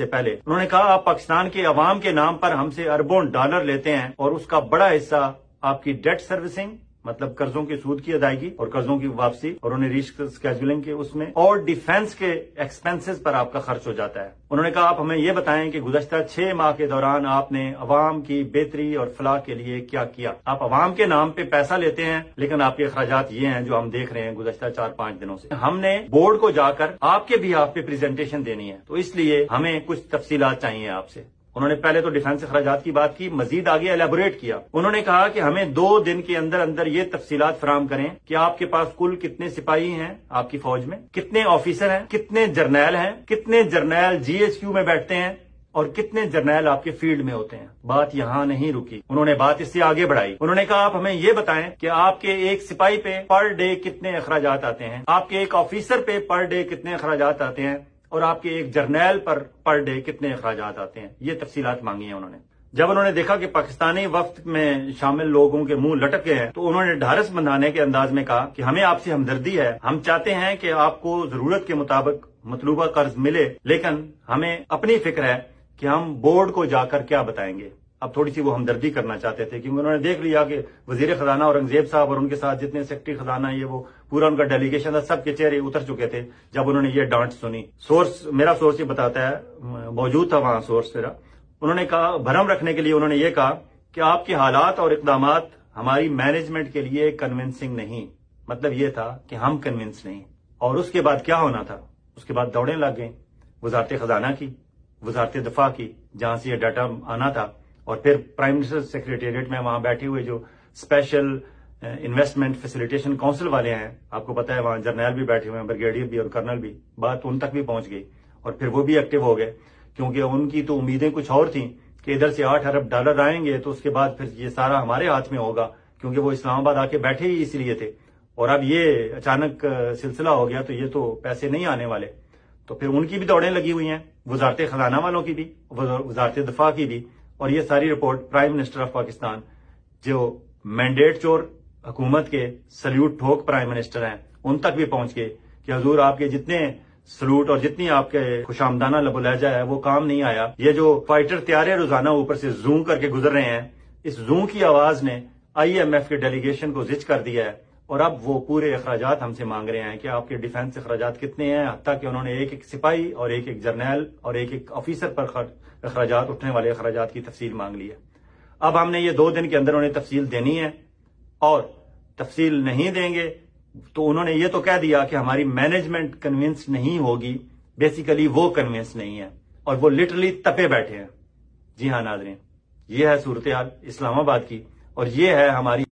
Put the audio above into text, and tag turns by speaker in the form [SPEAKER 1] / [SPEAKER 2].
[SPEAKER 1] से पहले उन्होंने कहा आप पाकिस्तान के अवाम के नाम पर हमसे अरबों डॉलर लेते हैं और उसका बड़ा हिस्सा आपकी डेट सर्विसिंग मतलब कर्जों के सूद की अदायगी और कर्जों की वापसी और उन्हें रिस्क स्केजुलिंग के उसमें और डिफेंस के एक्सपेंसेस पर आपका खर्च हो जाता है उन्होंने कहा आप हमें यह बताएं कि गुजशत छह माह के दौरान आपने अवाम की बेहतरी और फलाह के लिए क्या किया आप अवाम के नाम पे पैसा लेते हैं लेकिन आपके अखराज ये हैं जो हम देख रहे हैं गुजशत चार पांच दिनों से हमने बोर्ड को जाकर आपके भी आप पे प्रेजेंटेशन देनी है तो इसलिए हमें कुछ तफसीलात चाहिए आपसे उन्होंने पहले तो डिफेंस अखराजात की बात की मजीद आगे एलेबोरेट किया उन्होंने कहा कि हमें दो दिन के अंदर अंदर ये तफसीत फराम करें कि आपके पास कुल कितने सिपाही हैं आपकी फौज में कितने ऑफिसर हैं कितने जर्नैल हैं कितने जर्नैल जीएसक्यू में बैठते हैं और कितने जर्नैल आपके फील्ड में होते हैं बात यहाँ नहीं रुकी उन्होंने बात इससे आगे बढ़ाई उन्होंने कहा आप हमें ये बताएं कि आपके एक सिपाही पे पर डे कितने अखराज आते हैं आपके एक ऑफिसर पे पर डे कितने अखराज आते हैं और आपके एक जर्नैल पर पर डे कितने अखराज आते हैं ये तफसी मांगी है उन्होंने जब उन्होंने देखा कि पाकिस्तानी वक्त में शामिल लोगों के मुंह लटक गए हैं तो उन्होंने ढारस बंधाने के अंदाज में कहा कि हमें आपसे हमदर्दी है हम चाहते हैं कि आपको जरूरत के मुताबिक मतलूबा कर्ज मिले लेकिन हमें अपनी फिक्र है कि हम बोर्ड को जाकर क्या बताएंगे अब थोड़ी सी वो हमदर्दी करना चाहते थे क्योंकि उन्होंने देख लिया कि वजीर खजाना औरंगजेब साहब और उनके साथ जितने सेक्रेटरी खजाना ये वो पूरा उनका डेलीगेशन था सबके चेहरे उतर चुके थे जब उन्होंने ये डांट सुनी सोर्स मेरा सोर्स ये बताता है मौजूद था वहां सोर्स मेरा उन्होंने कहा भरम रखने के लिए उन्होंने ये कहा कि आपके हालात और इकदाम हमारी मैनेजमेंट के लिए कन्विंसिंग नहीं मतलब ये था कि हम कन्विंस नहीं और उसके बाद क्या होना था उसके बाद दौड़े लग गए वजारत खजाना की वजारत दफा की जहां से यह डाटा आना था और फिर प्राइम मिनिस्टर सेक्रेटेरिएट में वहां बैठे हुए जो स्पेशल इन्वेस्टमेंट फैसिलिटेशन काउंसिल वाले हैं आपको पता है वहां जर्नैल भी बैठे हुए हैं ब्रिगेडियर भी और कर्नल भी बात उन तक भी पहुंच गई और फिर वो भी एक्टिव हो गए क्योंकि उनकी तो उम्मीदें कुछ और थी कि इधर से आठ अरब डॉलर आएंगे तो उसके बाद फिर ये सारा हमारे हाथ में होगा क्योंकि वो इस्लामाबाद आके बैठे ही इसलिए थे और अब ये अचानक uh, सिलसिला हो गया तो ये तो पैसे नहीं आने वाले तो फिर उनकी भी दौड़ें लगी हुई हैं वजारत खजाना वालों की भी वजारत दफा की भी और ये सारी report prime minister of Pakistan जो मैंडेट चोर हुकूमत के सल्यूट ठोक प्राइम मिनिस्टर हैं उन तक भी पहुंच गए कि हजूर आपके जितने सलूट और जितनी आपके खुशामदाना लबुलहजा है वो काम नहीं आया ये जो फाइटर त्यारे रोजाना ऊपर से जू करके गुजर रहे हैं इस जू की आवाज ने आईएमएफ के डेलीगेशन को जिच कर दिया है और अब वो पूरे अखराज हमसे मांग रहे हैं कि आपके डिफेंस अखराज कितने हैं हती कि उन्होंने एक एक सिपाही और एक एक जर्नैल और एक एक ऑफिसर पर अखराज उठने वाले अखराज की तफसील मांग ली है अब हमने ये दो दिन के अंदर उन्हें तफसील देनी है और तफसील नहीं देंगे तो उन्होंने ये तो कह दिया कि हमारी मैनेजमेंट कन्विंस नहीं होगी बेसिकली वो कन्विंस नहीं है और वो लिटरली तपे बैठे हैं जी हाँ नाजरीन ये है सूरत हाल इस्लामाबाद की और ये है हमारी